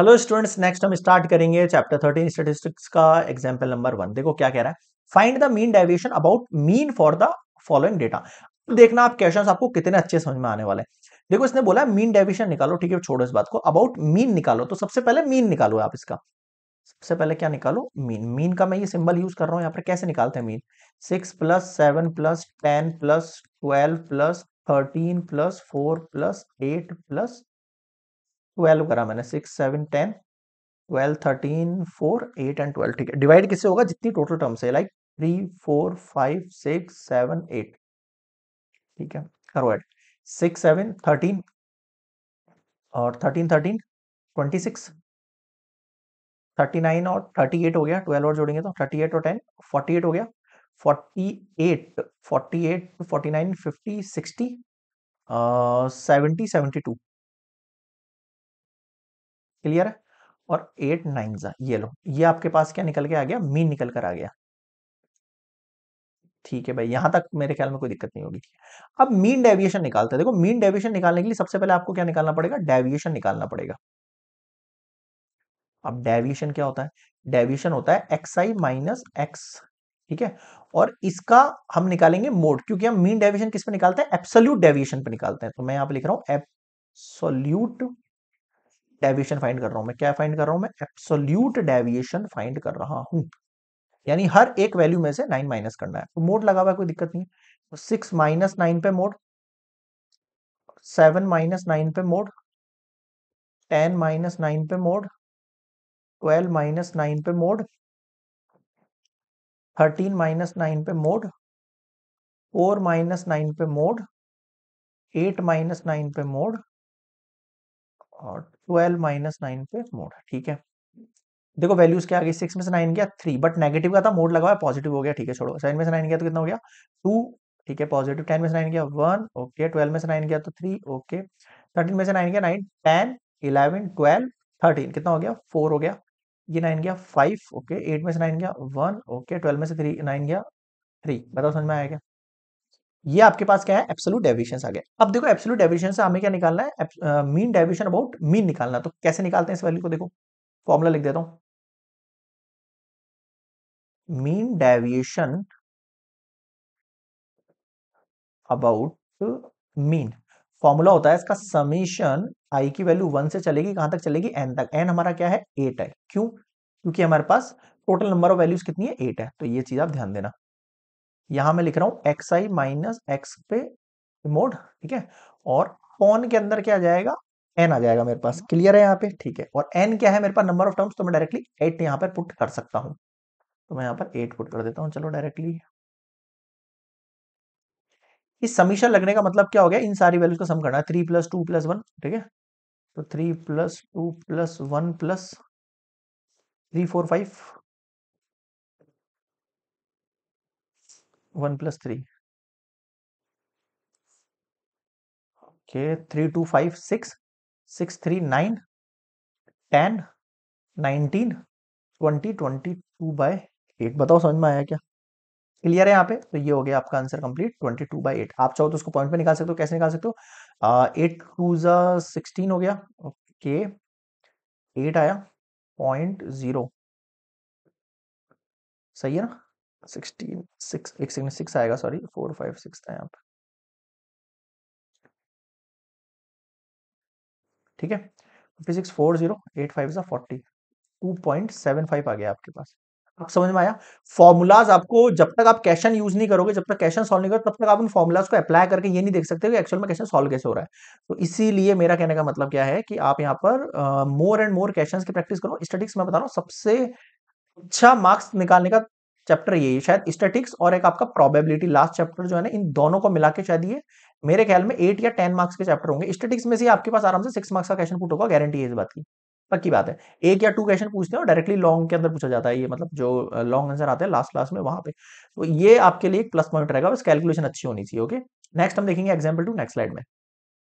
hello students next हम start करेंगे chapter thirteen statistics का एग्जाम्पल नंबर वन देखो क्या कह रहा है find the mean deviation about mean for the following data देखना आप क्वेश्चंस आपको कितने अच्छे समझ में आने वाले हैं देखो इसने बोला मीन डेविएशन निकालो ठीक है छोड़ो इस बात को अबाउट मीन निकालो तो सबसे पहले मीन निकालो आप इसका सबसे पहले क्या निकालो मीन मीन का मैं ये सिंबल यूज कर रहा हूँ यहाँ पर कैसे निकालते हैं mean six plus seven plus ten plus twelve plus thirteen plus four plus eight plus twelve करा मैंने six seven ten twelve thirteen four eight and twelve ठीक है डिवाइड किससे होगा जितनी टोटल टर्म्स है like three four five six seven eight ठीक है करो एट सिक्स सेवन थर्टीन और thirteen thirteen twenty six thirty nine और थर्टी एट हो गया ट्वेल्व और जोड़ेंगे तो थर्टी एट और टेन फोर्टी एट हो गया forty eight forty eight forty nine fifty sixty seventy seventy two clear है और एट नाइन ये लो ये आपके पास क्या निकल के आ गया मीन निकल कर आ गया ठीक है भाई यहां तक मेरे ख्याल में कोई दिक्कत नहीं होगी अब मीन डेविएशन निकालते हैं देखो मीन डेविएशन निकालने के लिए सबसे पहले आपको क्या निकालना पड़ेगा डेविएशन निकालना पड़ेगा अब डेविएशन क्या होता है डेविएशन होता है एक्स आई माइनस एक्स ठीक है और इसका हम निकालेंगे मोड क्योंकि हम मीन डेविएशन किस पे निकालते हैं एब्सोल्यूट डेविएशन पे निकालते हैं तो मैं यहां पर लिख रहा हूं एब्सोल्यूट डेविएशन फाइंड कर रहा हूं मैं क्या फाइंड कर रहा हूं मैं एब्सोल्यूट डेविएशन फाइंड कर रहा हूँ यानी हर एक वैल्यू में से नाइन माइनस करना है तो मोड लगा हुआ है कोई दिक्कत नहीं है सिक्स माइनस नाइन पे मोड सेवन माइनस नाइन पे मोड टेन माइनस नाइन पे मोड ट्वेल्व माइनस नाइन पे मोड थर्टीन माइनस नाइन पे मोड फोर माइनस नाइन पे मोड एट माइनस नाइन पे मोड और ट्वेल्व माइनस नाइन पे mode है ठीक है देखो वैल्यूज क्या आ गई सिक्स में से नाइन गया थ्री बट नेगेटिव का था मोड लगा हुआ पॉजिटिव हो गया ठीक है छोड़ो सेवन में से नाइन गया तो कितना हो गया टू ठीक है पॉजिटिव टेन में से नाइन गया वन ओके ट्वेल्व में से नाइन गया तो थ्री ओके थर्टीन में से नाइन गया nine ten eleven twelve thirteen कितना हो गया फोर हो गया ये नाइन गया फाइव ओके एट में से नाइन गया वन ओके ट्वेल्व में से थ्री नाइन गया थ्री बताओ समझ में आया क्या ये आपके पास क्या है एब्सोलूट डेविशन आ गया अब देखो एब्सोलूट डेविशन से हमें क्या निकालना है मीन डेविशन अबाउट मीन निकालना तो कैसे निकालते हैं इस वैल्यू को देखो फॉर्मूला लिख देता हूं mean deviation about mean formula होता है इसका समीशन आई की वैल्यू वन से चलेगी कहां तक चलेगी एन तक एन हमारा क्या है एट है क्यों क्योंकि हमारे पास टोटल नंबर ऑफ वैल्यूज कितनी है एट है तो ये चीज आप ध्यान देना यहां मैं लिख रहा हूं एक्स आई माइनस एक्स पे मोड ठीक है और पॉन के अंदर क्या जाएगा एन आ जाएगा मेरे पास क्लियर है यहाँ पे ठीक है और एन क्या है मेरे पास नंबर ऑफ टर्म्स तो मैं डायरेक्टली एट यहाँ पर पुट कर सकता हूँ तो मैं यहाँ पर एट पुट कर देता हूँ चलो डायरेक्टली इस समीशन लगने का मतलब क्या हो गया इन सारी वैल्यूज को सम करना है three plus two plus one ठीक है तो three plus two plus one plus three four five one plus three okay three two five six six three nine ten nineteen twenty twenty two by eight बताओ समझ में आया क्या clear है यहाँ पे तो ये हो गया आपका answer complete twenty two by eight आप चाहो तो उसको पॉइंट पे निकाल सकते हो कैसे निकाल सकते हो एट टू सिक्सटीन हो गया ओके एट आया पॉइंट जीरो सही है ना सिक्सटीन सिक्स एक सिक्स आएगा सॉरी फोर फाइव सिक्स था यहाँ पर ठीक है fifty six four zero eight five forty two point seven five आ गया आपके पास समझ में आया फॉर्मूलाज आपको जब तक आप क्वेश्चन यूज नहीं करोगे जब तक कैशन सॉल्व नहीं करोगे तब तक आप उन फॉर्मूलाज को अप्लाई करके ये नहीं देख सकते कि एक्चुअल में कैशन सॉल्व कैसे हो रहा है तो इसीलिए मेरा कहने का मतलब क्या है कि आप यहाँ पर मोर एंड मोर क्वेश्चन की प्रैक्टिस करो स्टेटिक्स में बता रहा हूँ सबसे अच्छा मार्क्स निकालने का चैप्टर यही शायद स्टेटिक्स और एक आपका प्रोबेबिलिटी लास्ट चैप्टर जो है ना इन दोनों को मिला के शायद ये मेरे ख्याल में एट या टेन मार्क्स के चैप्टर होंगे स्टेटिक्स में से आपके पास आराम से सिक्स मार्क्स का क्वेश्चन पुट होगा गारंटी है इस बात की पक्की बात है एक या टू क्वेश्चन पूछते हैं डायरेक्टली लॉन्ग के अंदर पूछा जाता है ये मतलब जो लॉन्ग आंसर आते हैं लास्ट क्लास में वहां पे तो ये आपके लिए एक प्लस पॉइंट रहेगा बस कैलकुलेशन अच्छी होनी चाहिए ओके नेक्स्ट हम देखेंगे एग्जाम्पल टू नेक्स्ट स्लाइड में